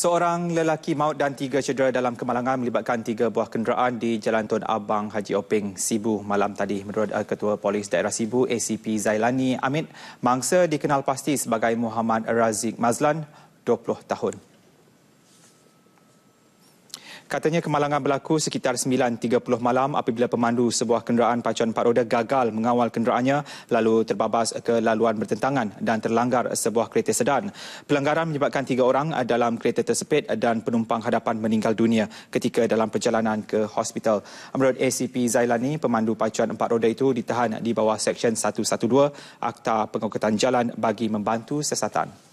Seorang lelaki maut dan tiga cedera dalam kemalangan melibatkan tiga buah kenderaan di Jalan Tun Abang Haji Oping, Sibu malam tadi. Menurut eh, Ketua Polis Daerah Sibu, ACP Zailani Amin, mangsa dikenal pasti sebagai Muhammad Razik Mazlan, 20 tahun. Katanya kemalangan berlaku sekitar 9.30 malam apabila pemandu sebuah kenderaan pacuan empat roda gagal mengawal kenderaannya lalu terbabas ke laluan bertentangan dan terlanggar sebuah kereta sedan. Pelanggaran menyebabkan tiga orang dalam kereta tersepit dan penumpang hadapan meninggal dunia ketika dalam perjalanan ke hospital. Menurut ACP Zailani, pemandu pacuan empat roda itu ditahan di bawah Seksyen 112 Akta Pengangkutan Jalan bagi membantu sesatan.